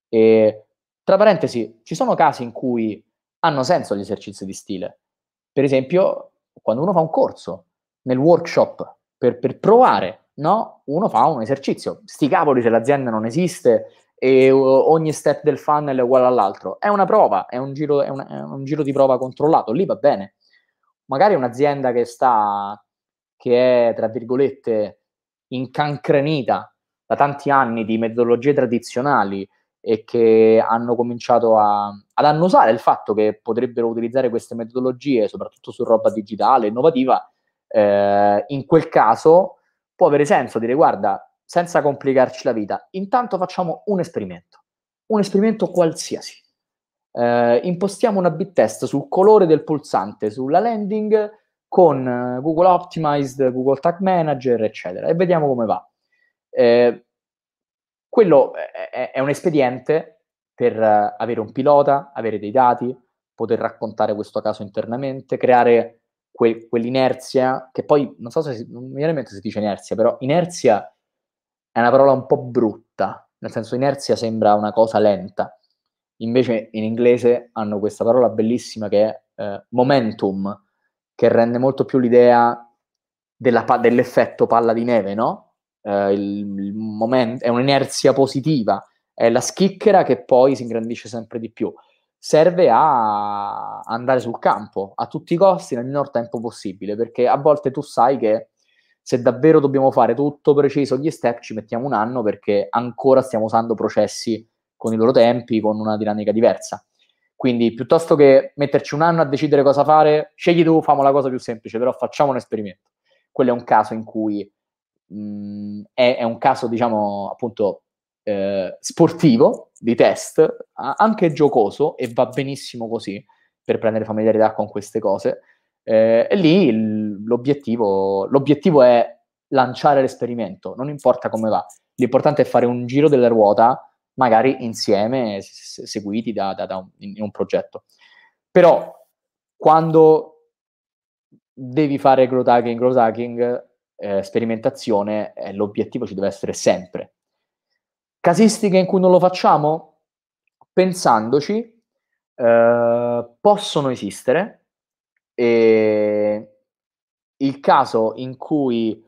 E, tra parentesi, ci sono casi in cui hanno senso gli esercizi di stile. Per esempio, quando uno fa un corso, nel workshop, per, per provare, no? Uno fa un esercizio. Sti cavoli se l'azienda non esiste e ogni step del funnel è uguale all'altro. È una prova, è un giro, è un, è un giro di prova controllato, lì va bene. Magari un'azienda che sta, che è, tra virgolette, incancrenita da tanti anni di metodologie tradizionali, e che hanno cominciato a, ad annusare il fatto che potrebbero utilizzare queste metodologie, soprattutto su roba digitale, innovativa, eh, in quel caso può avere senso dire guarda, senza complicarci la vita, intanto facciamo un esperimento, un esperimento qualsiasi. Eh, impostiamo una bit test sul colore del pulsante, sulla landing con eh, Google Optimized, Google Tag Manager, eccetera, e vediamo come va. Eh, quello eh, è, è un espediente per eh, avere un pilota, avere dei dati, poter raccontare questo caso internamente, creare que- quell'inerzia, che poi non so se si, non mi viene in mente se dice inerzia, però inerzia è una parola un po' brutta, nel senso inerzia sembra una cosa lenta, invece in inglese hanno questa parola bellissima che è eh, momentum, che rende molto più l'idea pa- dell'effetto palla di neve, no? eh, il, il moment- è un'inerzia positiva, è la schicchera che poi si ingrandisce sempre di più. Serve a andare sul campo a tutti i costi nel minor tempo possibile, perché a volte tu sai che se davvero dobbiamo fare tutto preciso, gli step ci mettiamo un anno perché ancora stiamo usando processi con i loro tempi, con una dinamica diversa. Quindi piuttosto che metterci un anno a decidere cosa fare, scegli tu, famo la cosa più semplice, però facciamo un esperimento. Quello è un caso in cui mh, mm, è, è, un caso, diciamo, appunto eh, sportivo di test, anche giocoso e va benissimo così per prendere familiarità con queste cose. Eh, e lì il, l'obiettivo, l'obiettivo è lanciare l'esperimento, non importa come va, l'importante è fare un giro della ruota, magari insieme, se, seguiti da, da, da un, in un progetto. Però quando devi fare growth hacking, growth hacking eh, sperimentazione, eh, l'obiettivo ci deve essere sempre. Casistiche in cui non lo facciamo? Pensandoci, eh, possono esistere. E il caso in cui...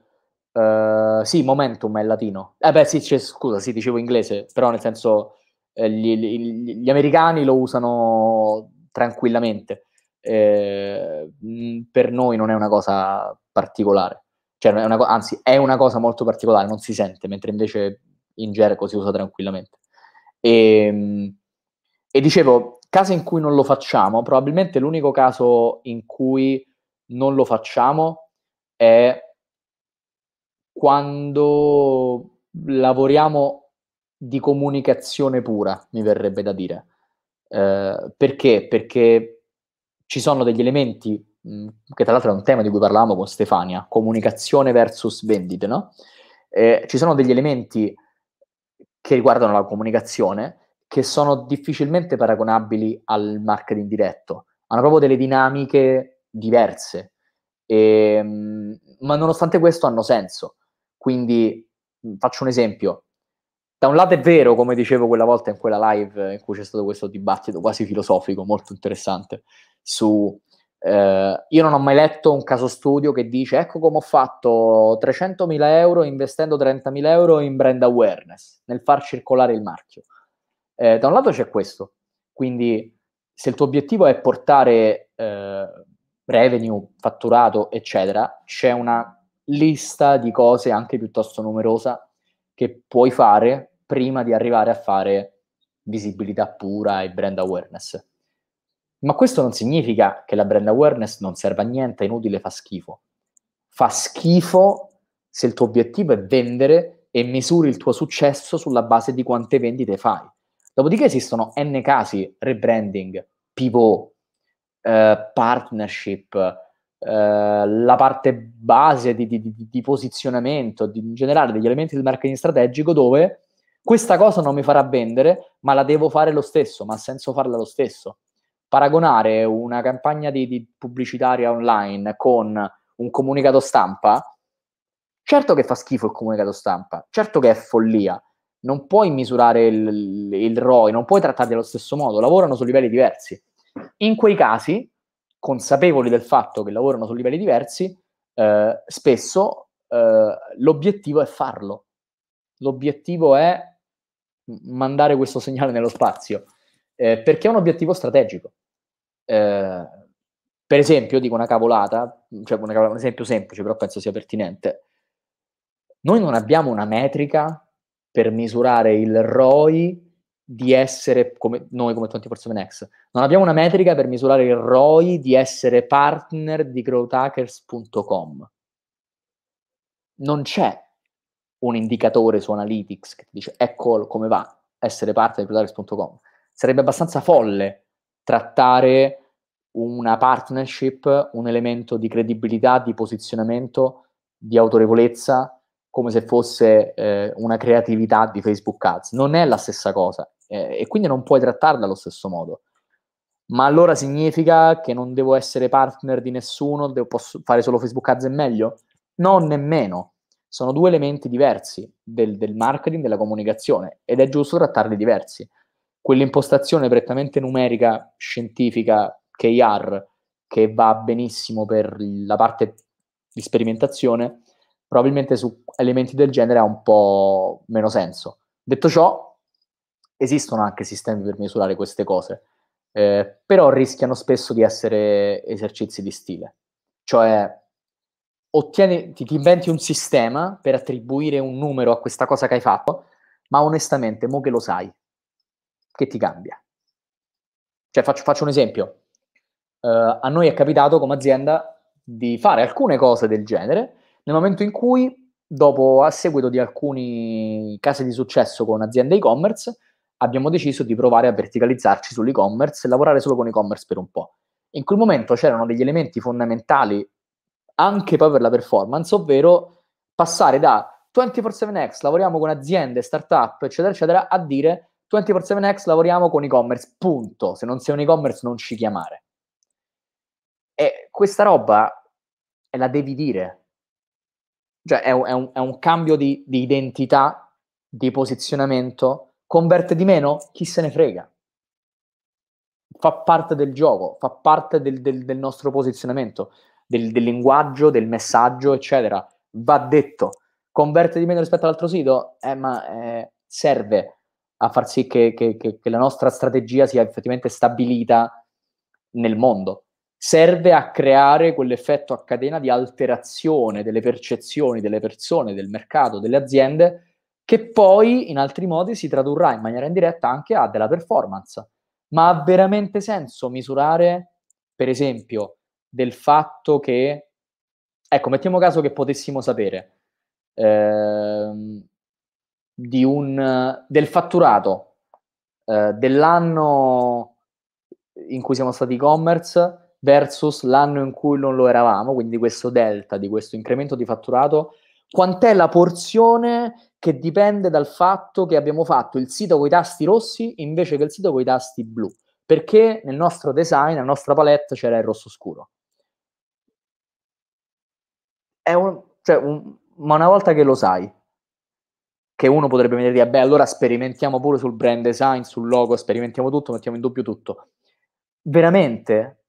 Eh, sì, momentum è latino. Eh beh, sì, scusa, sì, dicevo inglese, però nel senso eh, gli, gli, gli americani lo usano tranquillamente. Eh, mm, per noi non è una cosa particolare. Cioè, è una, anzi, è una cosa molto particolare, non si sente, mentre invece in gergo si usa tranquillamente. E, ehm, e dicevo, caso in cui non lo facciamo, probabilmente l'unico caso in cui non lo facciamo è quando lavoriamo di comunicazione pura, mi verrebbe da dire. Eh, perché? Perché ci sono degli elementi Mm, che tra l'altro è un tema di cui parlavamo con Stefania, comunicazione versus vendite, no? Eh, ci sono degli elementi che riguardano la comunicazione che sono difficilmente paragonabili al marketing diretto, hanno proprio delle dinamiche diverse, e, mm, ma nonostante questo hanno senso. Quindi mm, faccio un esempio. Da un lato è vero, come dicevo quella volta in quella live in cui c'è stato questo dibattito quasi filosofico, molto interessante, su eh, io non ho mai letto un caso studio che dice ecco come ho fatto 300.000 euro investendo 30.000 euro in brand awareness, nel far circolare il marchio. Eh, da un lato c'è questo, quindi se il tuo obiettivo è portare eh, revenue, fatturato, eccetera, c'è una lista di cose anche piuttosto numerosa che puoi fare prima di arrivare a fare visibilità pura e brand awareness. Ma questo non significa che la brand awareness non serva a niente, è inutile, fa schifo. Fa schifo se il tuo obiettivo è vendere e misuri il tuo successo sulla base di quante vendite fai. Dopodiché esistono n casi, rebranding, pivot, eh, partnership, eh, la parte base di, di, di posizionamento, di, in generale degli elementi del marketing strategico dove questa cosa non mi farà vendere, ma la devo fare lo stesso, ma ha senso farla lo stesso paragonare una campagna di, di pubblicitaria online con un comunicato stampa, certo che fa schifo il comunicato stampa, certo che è follia, non puoi misurare il, il ROI, non puoi trattarli allo stesso modo, lavorano su livelli diversi. In quei casi, consapevoli del fatto che lavorano su livelli diversi, eh, spesso eh, l'obiettivo è farlo. L'obiettivo è mandare questo segnale nello spazio eh, perché è un obiettivo strategico. Eh, per esempio, dico una cavolata, mm, cioè una cavolata, un esempio semplice, però penso sia pertinente. Noi non abbiamo una metrica per misurare il ROI di essere come noi come 24 Next. Non abbiamo una metrica per misurare il ROI di essere partner di growthhackers.com. Non c'è un indicatore su Analytics che dice ecco come va essere parte di growthhackers.com sarebbe abbastanza folle trattare una partnership, un elemento di credibilità, di posizionamento, di autorevolezza, come se fosse eh, una creatività di Facebook Ads. Non è la stessa cosa eh, e quindi non puoi trattarla allo stesso modo. Ma allora significa che non devo essere partner di nessuno, devo, posso fare solo Facebook Ads e meglio? No, nemmeno. Sono due elementi diversi del, del marketing, della comunicazione ed è giusto trattarli diversi quell'impostazione prettamente numerica, scientifica, KR, che va benissimo per la parte di sperimentazione, probabilmente su elementi del genere ha un po' meno senso. Detto ciò, esistono anche sistemi per misurare queste cose, eh, però rischiano spesso di essere esercizi di stile. Cioè, ottieni, ti, ti inventi un sistema per attribuire un numero a questa cosa che hai fatto, ma onestamente, mo che lo sai, che ti cambia. Cioè, faccio, faccio un esempio. Uh, a noi è capitato come azienda di fare alcune cose del genere nel momento in cui, dopo, a seguito di alcuni casi di successo con aziende e-commerce, abbiamo deciso di provare a verticalizzarci sull'e-commerce e lavorare solo con e-commerce per un po'. In quel momento c'erano degli elementi fondamentali anche poi per la performance, ovvero passare da 24-7X, lavoriamo con aziende, startup, eccetera, eccetera, a dire 24-7X lavoriamo con e-commerce, punto. Se non sei un e-commerce non ci chiamare. E questa roba la devi dire. Cioè è un, è un, è un cambio di, di identità, di posizionamento. Converte di meno? Chi se ne frega? Fa parte del gioco, fa parte del, del, del nostro posizionamento, del, del linguaggio, del messaggio, eccetera. Va detto. Converte di meno rispetto all'altro sito? Eh, ma eh, serve a far sì che, che, che, che la nostra strategia sia effettivamente stabilita nel mondo. Serve a creare quell'effetto a catena di alterazione delle percezioni delle persone, del mercato, delle aziende, che poi in altri modi si tradurrà in maniera indiretta anche a della performance. Ma ha veramente senso misurare, per esempio, del fatto che, ecco, mettiamo caso che potessimo sapere, ehm, un, del fatturato eh, dell'anno in cui siamo stati e-commerce versus l'anno in cui non lo eravamo, quindi di questo delta, di questo incremento di fatturato, quant'è la porzione che dipende dal fatto che abbiamo fatto il sito con i tasti rossi invece che il sito con i tasti blu, perché nel nostro design, nella nostra palette c'era il rosso scuro. Un, cioè un, ma una volta che lo sai, che uno potrebbe venire e dire, beh, allora sperimentiamo pure sul brand design, sul logo, sperimentiamo tutto, mettiamo in dubbio tutto. Veramente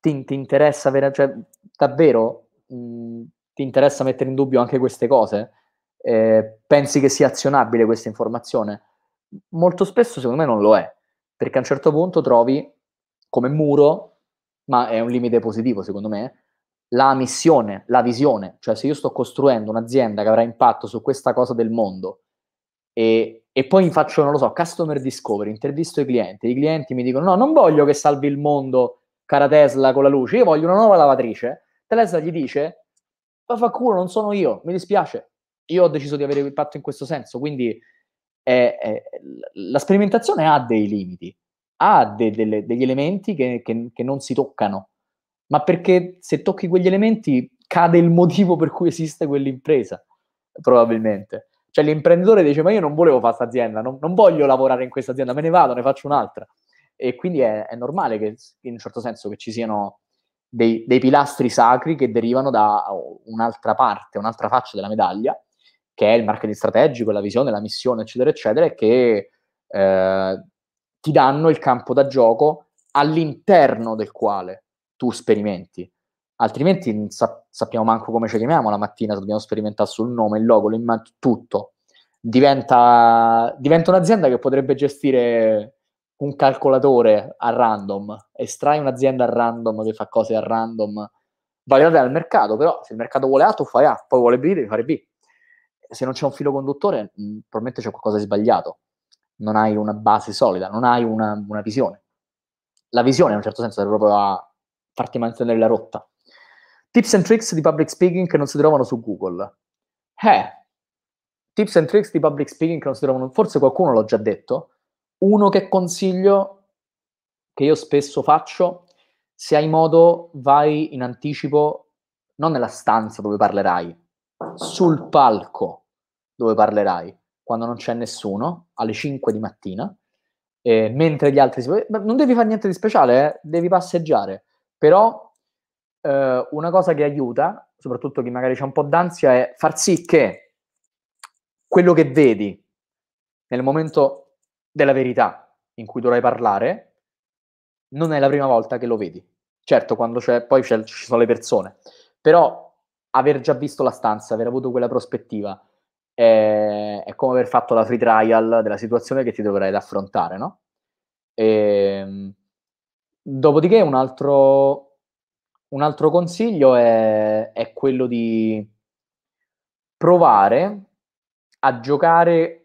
ti, ti interessa, vera, cioè, davvero mh, mm, ti interessa mettere in dubbio anche queste cose? Eh, pensi che sia azionabile questa informazione? Molto spesso, secondo me, non lo è, perché a un certo punto trovi come muro, ma è un limite positivo, secondo me, la missione, la visione, cioè se io sto costruendo un'azienda che avrà impatto su questa cosa del mondo, e, e poi faccio, non lo so, customer discovery, intervisto i clienti, i clienti mi dicono no, non voglio che salvi il mondo, cara Tesla, con la luce, io voglio una nuova lavatrice. Tesla gli dice, ma fa culo, non sono io, mi dispiace, io ho deciso di avere il patto in questo senso, quindi è, è, la sperimentazione ha dei limiti, ha de, de, degli elementi che, che, che non si toccano, ma perché se tocchi quegli elementi cade il motivo per cui esiste quell'impresa, probabilmente. Cioè l'imprenditore dice ma io non volevo fare questa azienda, non, non, voglio lavorare in questa azienda, me ne vado, ne faccio un'altra. E quindi è, è normale che in un certo senso che ci siano dei, dei, pilastri sacri che derivano da un'altra parte, un'altra faccia della medaglia, che è il marketing strategico, la visione, la missione, eccetera, eccetera, che eh, ti danno il campo da gioco all'interno del quale tu sperimenti altrimenti sa- sappiamo manco come ci chiamiamo la mattina, dobbiamo sperimentare sul nome, il logo, l'immagine, tutto. Diventa, diventa un'azienda che potrebbe gestire un calcolatore a random, estrai un'azienda a random che fa cose a random, validate dal mercato, però se il mercato vuole A tu fai A, poi vuole B devi fare B. Se non c'è un filo conduttore, mh, mm, probabilmente c'è qualcosa di sbagliato, non hai una base solida, non hai una, una visione. La visione in un certo senso è proprio a farti mantenere la rotta Tips and tricks di public speaking che non si trovano su Google. Eh, tips and tricks di public speaking che non si trovano, forse qualcuno l'ho già detto. Uno che consiglio, che io spesso faccio, se hai modo vai in anticipo, non nella stanza dove parlerai, sul palco dove parlerai, quando non c'è nessuno, alle 5 di mattina, eh, mentre gli altri si... non devi fare niente di speciale, eh, devi passeggiare, però eh, una cosa che aiuta, soprattutto chi magari ha un po' d'ansia, è far sì che quello che vedi nel momento della verità in cui dovrai parlare non è la prima volta che lo vedi. Certo, quando c'è, poi c'è, ci sono le persone, però aver già visto la stanza, aver avuto quella prospettiva, è, è come aver fatto la free trial della situazione che ti dovrai affrontare, no? E, ehm, dopodiché un altro un altro consiglio è, è quello di provare a giocare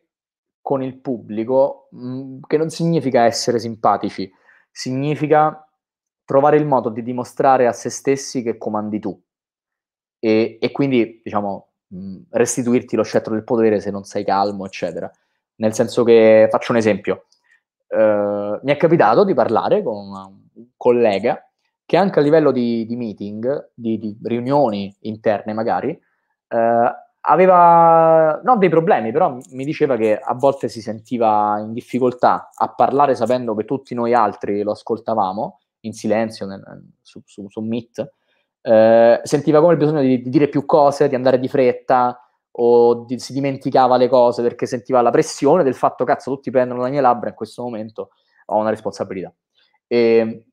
con il pubblico, mh, mm, che non significa essere simpatici, significa trovare il modo di dimostrare a se stessi che comandi tu e, e quindi, diciamo, mh, mm, restituirti lo scettro del potere se non sei calmo, eccetera. Nel senso che, faccio un esempio, eh, mi è capitato di parlare con un collega che anche a livello di, di meeting, di, di, riunioni interne magari, eh, aveva non dei problemi, però mi diceva che a volte si sentiva in difficoltà a parlare sapendo che tutti noi altri lo ascoltavamo in silenzio nel, su, su, su Meet. Eh, sentiva come il bisogno di, di, dire più cose, di andare di fretta o di, si dimenticava le cose perché sentiva la pressione del fatto cazzo tutti prendono le mie labbra in questo momento ho una responsabilità e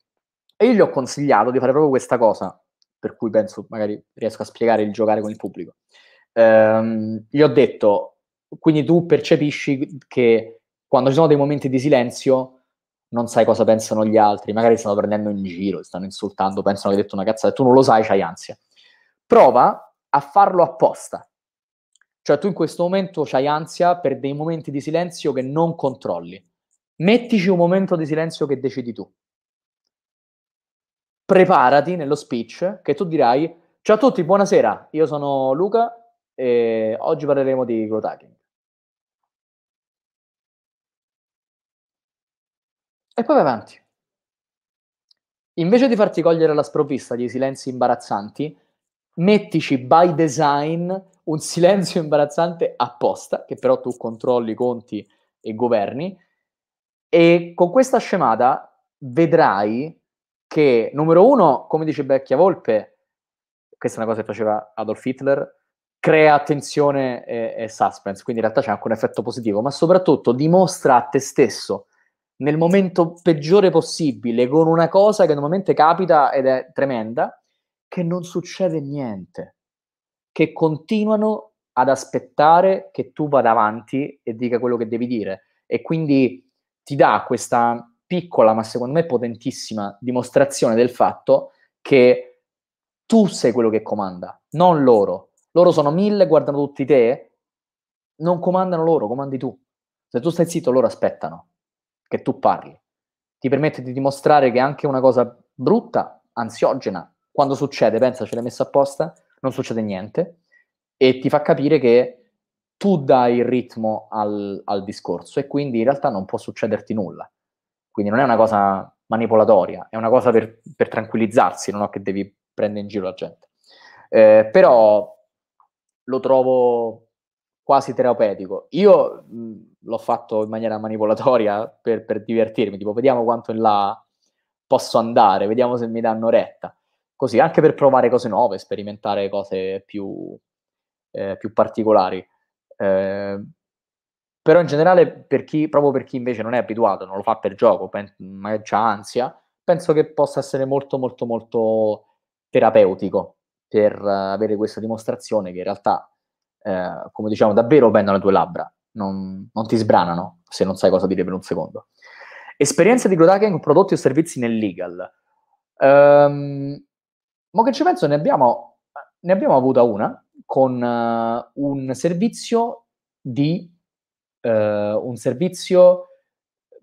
e io gli ho consigliato di fare proprio questa cosa, per cui penso magari riesco a spiegare il giocare con il pubblico. Ehm, gli ho detto, quindi tu percepisci che quando ci sono dei momenti di silenzio non sai cosa pensano gli altri, magari stanno prendendo in giro, stanno insultando, pensano che hai detto una cazzata, tu non lo sai, c'hai ansia. Prova a farlo apposta. Cioè tu in questo momento c'hai ansia per dei momenti di silenzio che non controlli. Mettici un momento di silenzio che decidi tu preparati nello speech che tu dirai ciao a tutti, buonasera, io sono Luca e oggi parleremo di growth hacking. E poi vai avanti. Invece di farti cogliere la sprovvista di silenzi imbarazzanti, mettici by design un silenzio imbarazzante apposta, che però tu controlli, conti e governi, e con questa scemata vedrai che, numero uno, come dice Becchia Volpe, questa è una cosa che faceva Adolf Hitler, crea attenzione e, e suspense, quindi in realtà c'è anche un effetto positivo, ma soprattutto dimostra a te stesso, nel momento peggiore possibile, con una cosa che normalmente capita ed è tremenda, che non succede niente, che continuano ad aspettare che tu vada avanti e dica quello che devi dire. E quindi ti dà questa piccola ma secondo me potentissima dimostrazione del fatto che tu sei quello che comanda, non loro. Loro sono mille, guardano tutti te, non comandano loro, comandi tu. Se tu stai zitto, loro aspettano che tu parli. Ti permette di dimostrare che anche una cosa brutta, ansiogena, quando succede, pensa ce l'hai messa apposta, non succede niente e ti fa capire che tu dai il ritmo al, al discorso e quindi in realtà non può succederti nulla. Quindi non è una cosa manipolatoria, è una cosa per, per tranquillizzarsi, non è che devi prendere in giro la gente. Eh, però lo trovo quasi terapeutico. Io mh, mm, l'ho fatto in maniera manipolatoria per, per divertirmi, tipo vediamo quanto in là posso andare, vediamo se mi danno retta. Così, anche per provare cose nuove, sperimentare cose più, eh, più particolari. Eh, però in generale, per chi, proprio per chi invece non è abituato, non lo fa per gioco, pen- magari ha ansia, penso che possa essere molto, molto, molto terapeutico per uh, avere questa dimostrazione che in realtà, eh, come diciamo, davvero pendono le tue labbra, non, non, ti sbranano se non sai cosa dire per un secondo. Esperienza di growth con prodotti o servizi nell'Eagle. Um, ma che ci penso, ne abbiamo, ne abbiamo avuta una con uh, un servizio di eh, un servizio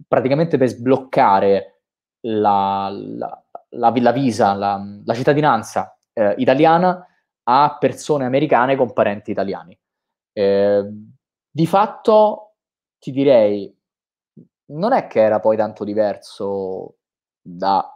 praticamente per sbloccare la, la, la, la visa, la, cittadinanza eh, italiana a persone americane con parenti italiani. Eh, di fatto ti direi, non è che era poi tanto diverso da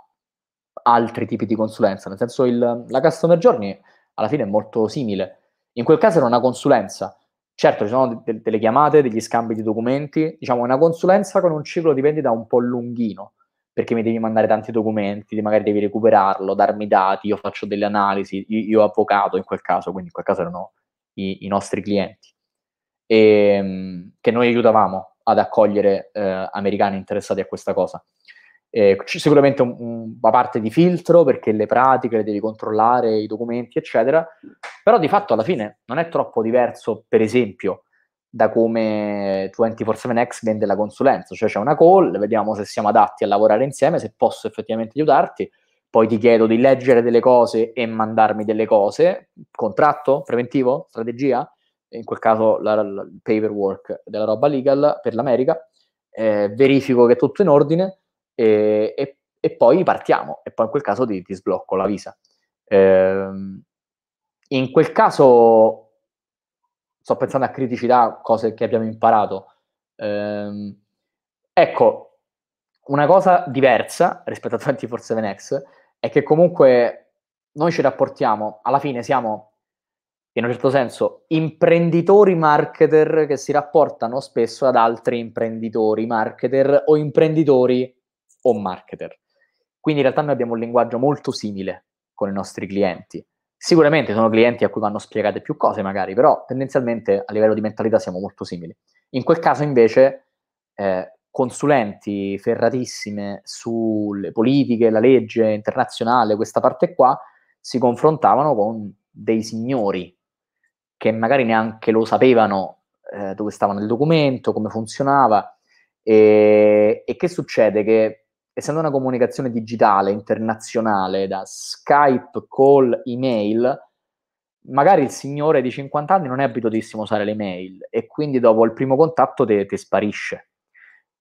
altri tipi di consulenza, nel senso il, la customer journey alla fine è molto simile. In quel caso era una consulenza, Certo, ci sono de- delle chiamate, degli scambi di documenti, diciamo una consulenza con un ciclo di vendita un po' lunghino, perché mi devi mandare tanti documenti, magari devi recuperarlo, darmi dati, io faccio delle analisi, io, io avvocato in quel caso, quindi in quel caso erano i, i nostri clienti, e, ehm, che noi aiutavamo ad accogliere eh, americani interessati a questa cosa. Eh, c'è sicuramente un, un, una parte di filtro perché le pratiche le devi controllare, i documenti, eccetera, però di fatto alla fine non è troppo diverso, per esempio, da come 24-7X vende la consulenza, cioè c'è una call, vediamo se siamo adatti a lavorare insieme, se posso effettivamente aiutarti, poi ti chiedo di leggere delle cose e mandarmi delle cose, contratto, preventivo, strategia, in quel caso la, la, il paperwork della roba legal per l'America, eh, verifico che è tutto in ordine, e, e, e poi partiamo e poi in quel caso ti, ti sblocco la visa. Eh, in quel caso sto pensando a criticità, cose che abbiamo imparato. Eh, ecco, una cosa diversa rispetto a 24-7 Next è che comunque noi ci rapportiamo, alla fine siamo in un certo senso imprenditori marketer che si rapportano spesso ad altri imprenditori marketer o imprenditori o marketer. Quindi in realtà noi abbiamo un linguaggio molto simile con i nostri clienti. Sicuramente sono clienti a cui vanno spiegate più cose magari, però tendenzialmente a livello di mentalità siamo molto simili. In quel caso invece eh, consulenti ferratissime sulle politiche, la legge internazionale, questa parte qua, si confrontavano con dei signori che magari neanche lo sapevano eh, dove stavano il documento, come funzionava. E, e che succede? Che essendo una comunicazione digitale, internazionale, da Skype, call, email, magari il signore di 50 anni non è abituatissimo a usare le mail e quindi dopo il primo contatto te sparisce.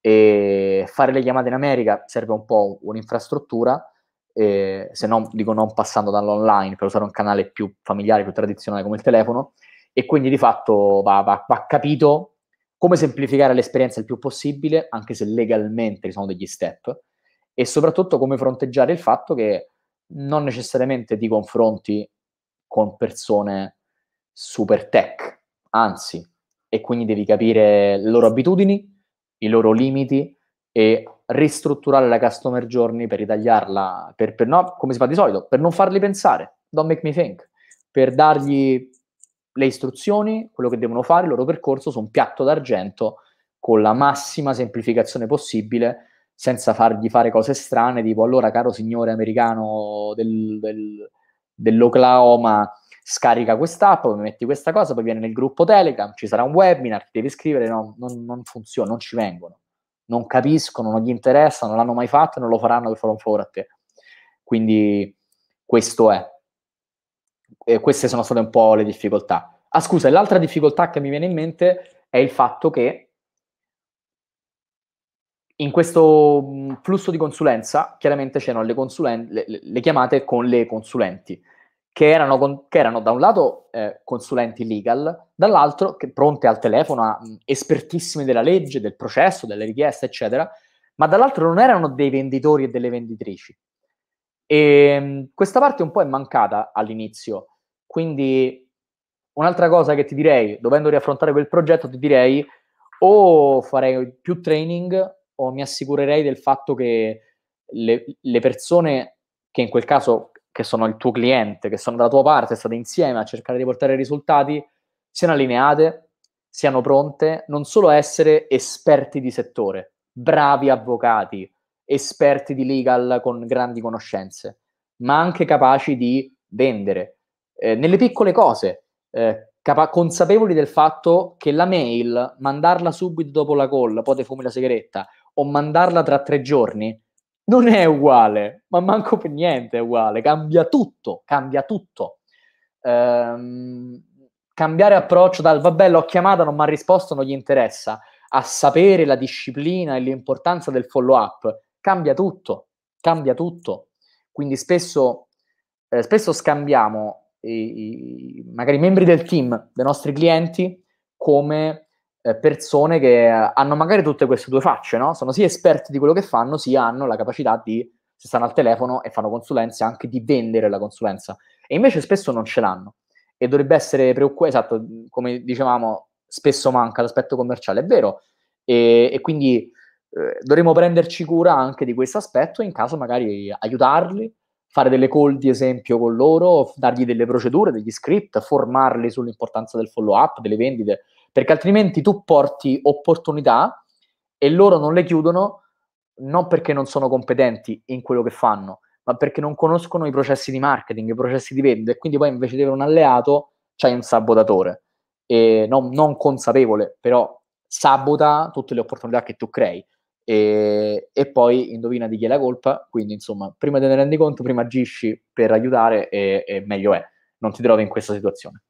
E fare le chiamate in America serve un po' un'infrastruttura, eh, se non dico non passando dall'online per usare un canale più familiare, più tradizionale come il telefono, e quindi di fatto va, va, va capito come semplificare l'esperienza il più possibile, anche se legalmente ci sono degli step, e soprattutto come fronteggiare il fatto che non necessariamente ti confronti con persone super tech, anzi, e quindi devi capire le loro abitudini, i loro limiti e ristrutturare la customer journey per ritagliarla, per, per no, come si fa di solito, per non farli pensare, don't make me think, per dargli le istruzioni, quello che devono fare, il loro percorso su un piatto d'argento con la massima semplificazione possibile senza fargli fare cose strane, tipo allora caro signore americano del, del, dell'Oklahoma, scarica quest'app, poi metti questa cosa, poi viene nel gruppo Telegram, ci sarà un webinar, ti devi scrivere, no, non, non, funziona, non ci vengono, non capiscono, non gli interessa, non l'hanno mai fatto e non lo faranno per fare un favore a te. Quindi questo è. E queste sono solo un po' le difficoltà. Ah scusa, l'altra difficoltà che mi viene in mente è il fatto che in questo mm, flusso di consulenza chiaramente c'erano le, consulen- le, le chiamate con le consulenti, che erano, con- che erano da un lato eh, consulenti legal, dall'altro pronte al telefono, a, mh, mm, espertissime della legge, del processo, delle richieste, eccetera, ma dall'altro non erano dei venditori e delle venditrici. E ehm, mh, questa parte un po' è mancata all'inizio, quindi un'altra cosa che ti direi, dovendo riaffrontare quel progetto, ti direi o farei più training o mi assicurerei del fatto che le, le persone che in quel caso che sono il tuo cliente, che sono dalla tua parte, state insieme a cercare di portare risultati, siano allineate, siano pronte, non solo a essere esperti di settore, bravi avvocati, esperti di legal con grandi conoscenze, ma anche capaci di vendere eh, nelle piccole cose, eh, capa- consapevoli del fatto che la mail, mandarla subito dopo la call, poi te fumi la sigaretta, o mandarla tra tre giorni non è uguale, ma manco per niente è uguale, cambia tutto, cambia tutto. Ehm, cambiare approccio dal vabbè l'ho chiamata, non mi ha risposto, non gli interessa, a sapere la disciplina e l'importanza del follow up, cambia tutto, cambia tutto. Quindi spesso, eh, spesso scambiamo i, i, magari i membri del team dei nostri clienti come eh, persone che eh, hanno magari tutte queste due facce, no? Sono sia esperti di quello che fanno, sia hanno la capacità di, se stanno al telefono e fanno consulenze, anche di vendere la consulenza. E invece spesso non ce l'hanno. E dovrebbe essere preoccupato, esatto, come dicevamo, spesso manca l'aspetto commerciale, è vero. E, e quindi eh, dovremmo prenderci cura anche di questo aspetto, in caso magari aiutarli, fare delle call di esempio con loro, dargli delle procedure, degli script, formarli sull'importanza del follow up, delle vendite, perché altrimenti tu porti opportunità e loro non le chiudono non perché non sono competenti in quello che fanno, ma perché non conoscono i processi di marketing, i processi di vendita e quindi poi invece di avere un alleato c'hai un sabotatore, e non, non consapevole, però sabota tutte le opportunità che tu crei. E, e, poi indovina di chi è la colpa. Quindi, insomma, prima te ne rendi conto, prima agisci per aiutare e, e meglio è. Non ti trovi in questa situazione.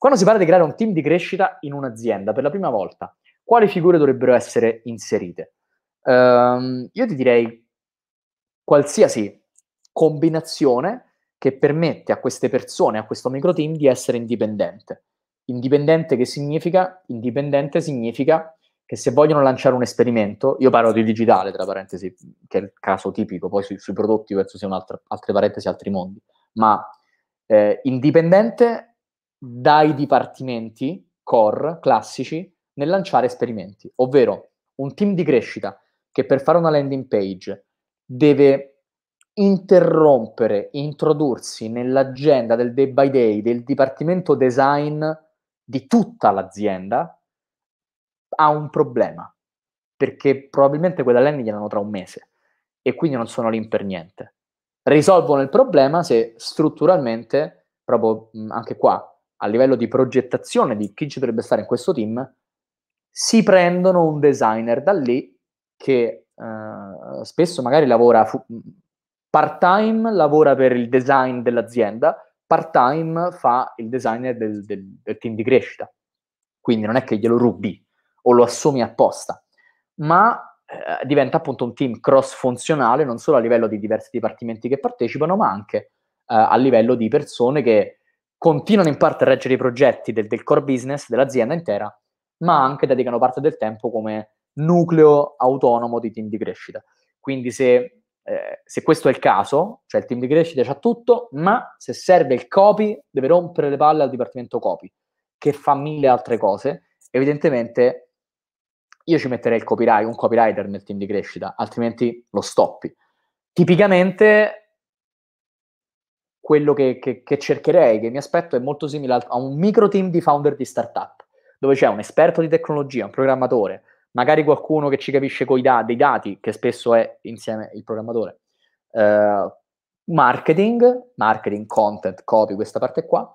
Quando si parla di creare un team di crescita in un'azienda per la prima volta, quali figure dovrebbero essere inserite? Um, io ti direi qualsiasi combinazione che permette a queste persone, a questo micro team, di essere indipendente. Indipendente che significa? Indipendente significa che se vogliono lanciare un esperimento, io parlo di digitale, tra parentesi, che è il caso tipico, poi su, sui prodotti penso siano altre parentesi, altri mondi, ma eh, indipendente dai dipartimenti core classici nel lanciare esperimenti, ovvero un team di crescita che per fare una landing page deve interrompere, introdursi nell'agenda del day by day del dipartimento design di tutta l'azienda, ha un problema, perché probabilmente quella landing gliel'hanno tra un mese e quindi non sono lì per niente. Risolvono il problema se strutturalmente, proprio anche qua, a livello di progettazione di chi ci dovrebbe stare in questo team, si prendono un designer da lì che eh, spesso magari lavora fu- mm, part-time, lavora per il design dell'azienda, part-time fa il designer del, del, del team di crescita. Quindi non è che glielo rubi o lo assumi apposta, ma eh, diventa appunto un team cross-funzionale non solo a livello di diversi dipartimenti che partecipano, ma anche eh, a livello di persone che continuano in parte a reggere i progetti del, del core business dell'azienda intera, ma anche dedicano parte del tempo come nucleo autonomo di team di crescita. Quindi se, eh, se, questo è il caso, cioè il team di crescita c'ha tutto, ma se serve il copy deve rompere le palle al dipartimento copy, che fa mille altre cose, evidentemente io ci metterei il copyright, un copywriter nel team di crescita, altrimenti lo stoppi. Tipicamente quello che, che, che, cercherei, che mi aspetto, è molto simile a un micro team di founder di startup, dove c'è un esperto di tecnologia, un programmatore, magari qualcuno che ci capisce coi da- dei dati, che spesso è insieme il programmatore, eh, marketing, marketing, content, copy, questa parte qua,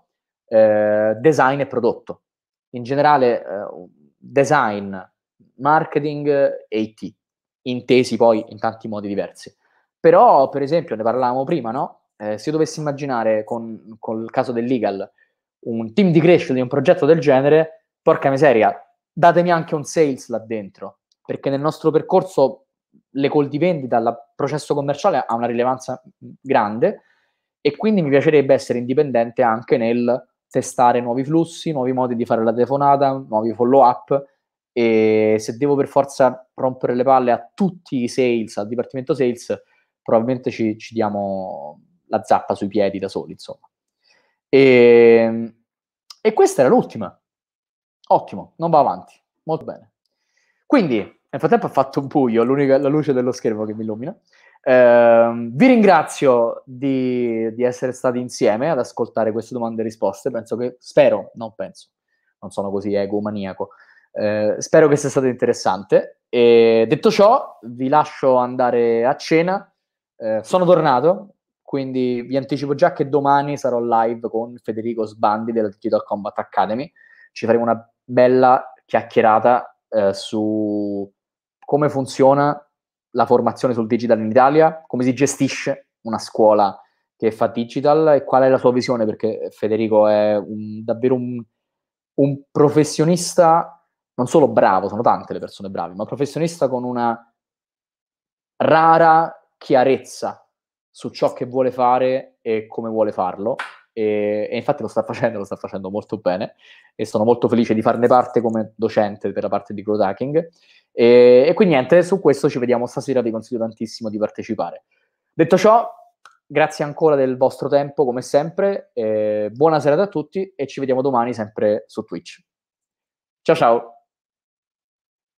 eh, design e prodotto. In generale, eh, design, marketing e eh, IT, intesi poi in tanti modi diversi. Però, per esempio, ne parlavamo prima, no? eh, se io dovessi immaginare con, con il caso dell'Igal un team di crescita di un progetto del genere, porca miseria, datemi anche un sales là dentro, perché nel nostro percorso le call di vendita, il processo commerciale ha una rilevanza grande e quindi mi piacerebbe essere indipendente anche nel testare nuovi flussi, nuovi modi di fare la telefonata, nuovi follow up e se devo per forza rompere le palle a tutti i sales, al dipartimento sales, probabilmente ci, ci diamo la zappa sui piedi da soli, insomma. E, ehm, e questa era l'ultima. Ottimo, non va avanti. Molto bene. Quindi, nel frattempo ha fatto un buio, la luce dello schermo che mi illumina. Eh, vi ringrazio di, di, essere stati insieme ad ascoltare queste domande e risposte. Penso che, spero, non penso, non sono così egomaniaco. Eh, spero che sia stato interessante. E detto ciò, vi lascio andare a cena. Eh, sono tornato, quindi vi anticipo già che domani sarò live con Federico Sbandi della Digital Combat Academy, ci faremo una bella chiacchierata eh, su come funziona la formazione sul digital in Italia, come si gestisce una scuola che fa digital e qual è la sua visione, perché Federico è un, davvero un, un, professionista, non solo bravo, sono tante le persone brave, ma professionista con una rara chiarezza su ciò che vuole fare e come vuole farlo. E, e, infatti lo sta facendo, lo sta facendo molto bene e sono molto felice di farne parte come docente per la parte di growth hacking. E, e quindi niente, su questo ci vediamo stasera, vi consiglio tantissimo di partecipare. Detto ciò, grazie ancora del vostro tempo come sempre, buona serata a tutti e ci vediamo domani sempre su Twitch. Ciao ciao!